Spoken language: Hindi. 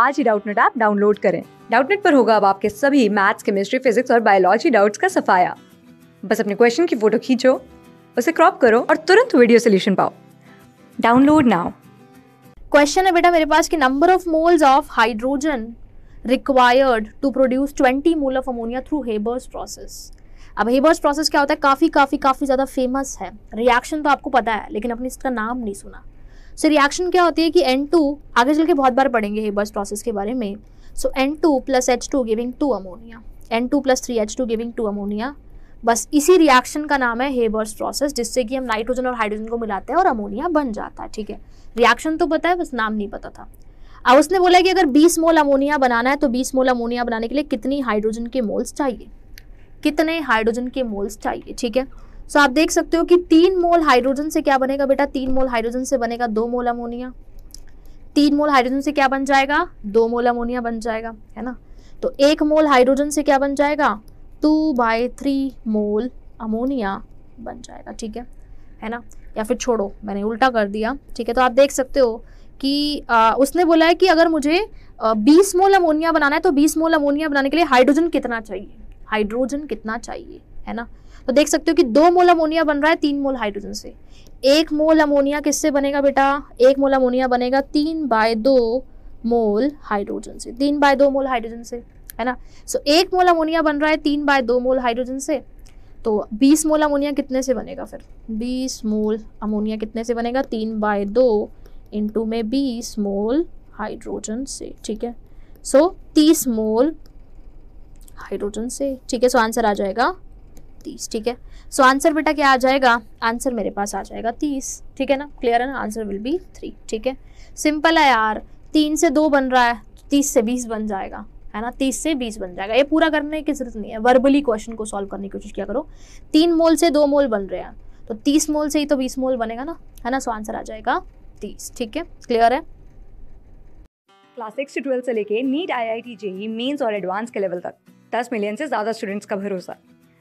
आज ही डाउटनेट ऐप डाउनलोड करें डाउटनेट पर होगा अब आपके सभी मैथ्स केमिस्ट्री फिजिक्स और बायोलॉजी डाउट्स का सफाया बस अपने क्वेश्चन की फोटो खींचो उसे क्रॉप करो और तुरंत वीडियो सोल्यूशन पाओ डाउनलोड नाउ क्वेश्चन है बेटा मेरे पास कि number of moles of hydrogen required to produce 20 mole of ammonia through Haber's process अब हेबर्स प्रोसेस क्या होता है काफ़ी काफ़ी काफ़ी ज़्यादा फेमस है रिएक्शन तो आपको पता है लेकिन अपने इसका नाम नहीं सुना सो रिएक्शन क्या होती है कि एन टू आगे चल के बहुत बार पढ़ेंगे हेबर्स प्रोसेस के बारे में so N two plus H two giving two ammonia N two plus three H two giving two ammonia बस इसी रिएक्शन का नाम है हेबर्स प्रोसेस जिससे कि हम नाइट्रोजन और हाइड्रोजन को मिलाते हैं और अमोनिया बन जाता है ठीक है रिएक्शन तो पता है बस नाम नहीं पता था अब उसने बोला कि अगर 20 मोल अमोनिया बनाना है तो 20 मोल अमोनिया बनाने के लिए कितनी हाइड्रोजन के मोल्स चाहिए कितने हाइड्रोजन के मोल्स चाहिए ठीक है सो आप देख सकते हो कि तीन मोल हाइड्रोजन से क्या बनेगा बेटा तीन मोल हाइड्रोजन से बनेगा दो मोल अमोनिया तीन मोल हाइड्रोजन से क्या बन जाएगा दो मोल अमोनिया बन जाएगा है ना तो एक मोल हाइड्रोजन से क्या बन जाएगा two by three mole ammonia बन जाएगा ठीक है है ना या फिर छोड़ो मैंने उल्टा कर दिया ठीक है तो आप देख सकते हो कि आ, उसने बोला है कि अगर मुझे आ, मोल अमोनिया बनाना है तो बीस मोल अमोनिया बनाने के लिए हाइड्रोजन कितना चाहिए हाइड्रोजन कितना चाहिए है ना तो देख सकते हो कि दो मोल अमोनिया बन रहा है तीन मोल हाइड्रोजन से एक मोल अमोनिया किससे बनेगा बेटा एक मोल अमोनिया बनेगा तीन बाय दो मोल हाइड्रोजन से तीन बाय दो मोल हाइड्रोजन से है ना सो एक मोल अमोनिया बन रहा है तीन बाय दो मोल हाइड्रोजन से तो बीस मोल अमोनिया कितने से बनेगा फिर बीस मोल अमोनिया कितने से बनेगा तीन बाय दो इंटू में बीस मोल हाइड्रोजन से ठीक है सो तीस मोल हाइड्रोजन से ठीक है सो आंसर आ जाएगा तीस ठीक है सो आंसर बेटा क्या आ जाएगा आंसर मेरे पास आ जाएगा तीस ठीक है ना क्लियर है ना आंसर विल बी थ्री ठीक है सिंपल है यार तीन से दो बन रहा है तीस से बीस बन जाएगा है ना तीस से बीस बन जाएगा ये पूरा करने की जरूरत नहीं है वर्बली क्वेश्चन को सॉल्व करने की कोशिश किया करो तीन मोल से दो मोल बन रहे हैं तो तीस मोल से ही तो बीस मोल बनेगा ना है ना सो आंसर आ जाएगा तीस ठीक है क्लियर है क्लास सिक्स से ट्वेल्थ से लेके NEET I I T JEE mains और एडवांस के लेवल तक दस मिलियन से ज़्यादा स्टूडेंट्स का भरोसा